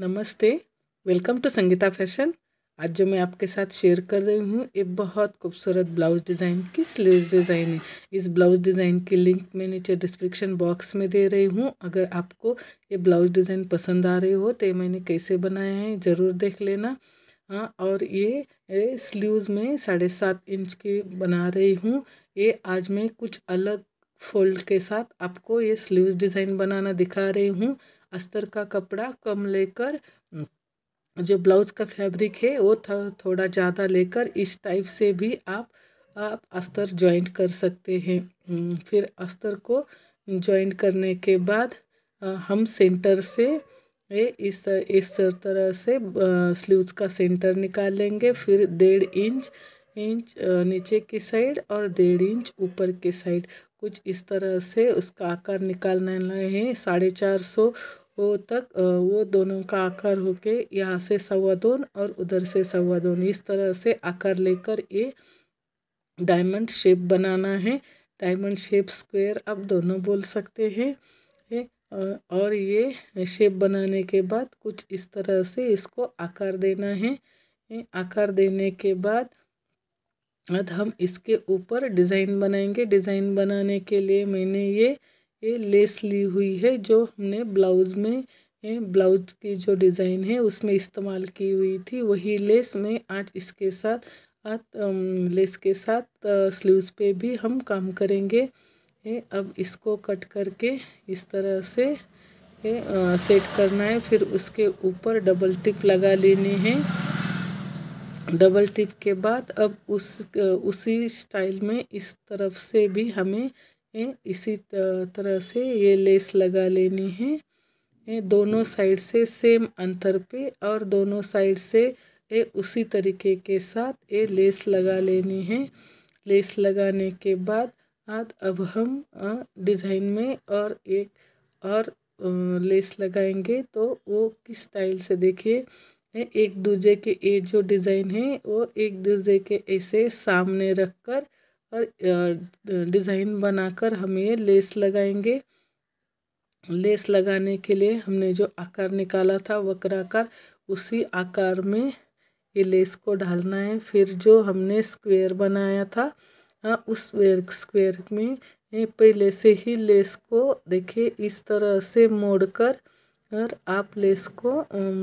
नमस्ते welcome to Sangeeta fashion आज जो मैं आपके साथ शेयर कर रही हूँ एक बहुत खूबसूरत ब्लाउज़ डिज़ाइन की स्लीव डिज़ाइन है इस ब्लाउज़ डिज़ाइन की लिंक मैं नीचे डिस्क्रिप्शन बॉक्स में दे रही हूँ अगर आपको ये ब्लाउज़ डिज़ाइन पसंद आ रही हो तो ये मैंने कैसे बनाया है ज़रूर देख लेना हाँ और ये, ये स्लीव्स में साढ़े सात इंच की बना रही हूँ ये आज मैं कुछ अलग फोल्ड के साथ आपको ये स्लीव्स डिज़ाइन बनाना दिखा रही हूँ अस्तर का कपड़ा कम लेकर जो ब्लाउज़ का फैब्रिक है वो थोड़ा ज़्यादा लेकर इस टाइप से भी आप आप अस्तर ज्वाइंट कर सकते हैं फिर अस्तर को ज्वाइंट करने के बाद हम सेंटर से इस इस तरह से स्लीव्स का सेंटर निकाल लेंगे फिर डेढ़ इंच इंच नीचे की साइड और डेढ़ इंच ऊपर की साइड कुछ इस तरह से उसका आकार निकालना है साढ़े चार सौ वो तक वो दोनों का आकार होके यहाँ से सवा दोन और उधर से सवा दोन इस तरह से आकार लेकर ये डायमंड शेप बनाना है डायमंड शेप स्क्वायर आप दोनों बोल सकते हैं और ये शेप बनाने के बाद कुछ इस तरह से इसको आकार देना है आकार देने के बाद अब हम इसके ऊपर डिज़ाइन बनाएंगे डिज़ाइन बनाने के लिए मैंने ये ये लेस ली हुई है जो हमने ब्लाउज़ में ब्लाउज की जो डिज़ाइन है उसमें इस्तेमाल की हुई थी वही लेस में आज इसके साथ लेस के साथ स्लीव्स पे भी हम काम करेंगे ये अब इसको कट करके इस तरह से ये सेट करना है फिर उसके ऊपर डबल टिप लगा लेनी है डबल टिप के बाद अब उस उसी स्टाइल में इस तरफ से भी हमें है इसी तरह से ये लेस लगा लेनी है ये दोनों साइड से सेम अंतर पे और दोनों साइड से ये उसी तरीके के साथ ये लेस लगा लेनी है लेस लगाने के बाद आज अब हम डिज़ाइन में और एक और लेस लगाएंगे तो वो किस स्टाइल से देखिए एक दूजे के ये जो डिज़ाइन है वो एक दूसरे के ऐसे सामने रख कर और डिज़ाइन बनाकर हम ये लेस लगाएंगे लेस लगाने के लिए हमने जो आकार निकाला था वक्राकार उसी आकार में ये लेस को डालना है फिर जो हमने स्क्वायर बनाया था उस स्क्वायर में पहले से ही लेस को देखिए इस तरह से मोड़कर और आप लेस को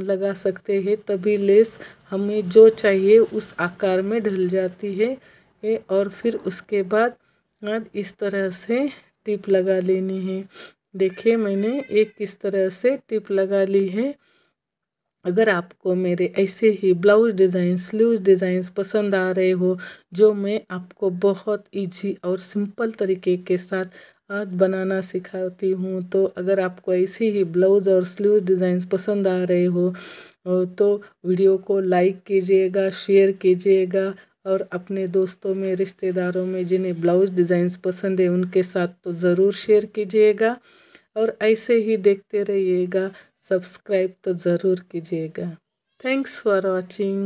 लगा सकते हैं तभी लेस हमें जो चाहिए उस आकार में ढल जाती है है और फिर उसके बाद इस तरह से टिप लगा लेनी है देखिए मैंने एक किस तरह से टिप लगा ली है अगर आपको मेरे ऐसे ही ब्लाउज डिज़ाइन स्लीव्स डिज़ाइंस पसंद आ रहे हो जो मैं आपको बहुत इजी और सिंपल तरीके के साथ आज बनाना सिखाती हूँ तो अगर आपको ऐसे ही ब्लाउज़ और स्लीव्स डिजाइन पसंद आ रहे हो तो वीडियो को लाइक कीजिएगा शेयर कीजिएगा और अपने दोस्तों में रिश्तेदारों में जिन्हें ब्लाउज डिज़ाइंस पसंद है उनके साथ तो ज़रूर शेयर कीजिएगा और ऐसे ही देखते रहिएगा सब्सक्राइब तो ज़रूर कीजिएगा थैंक्स फॉर वॉचिंग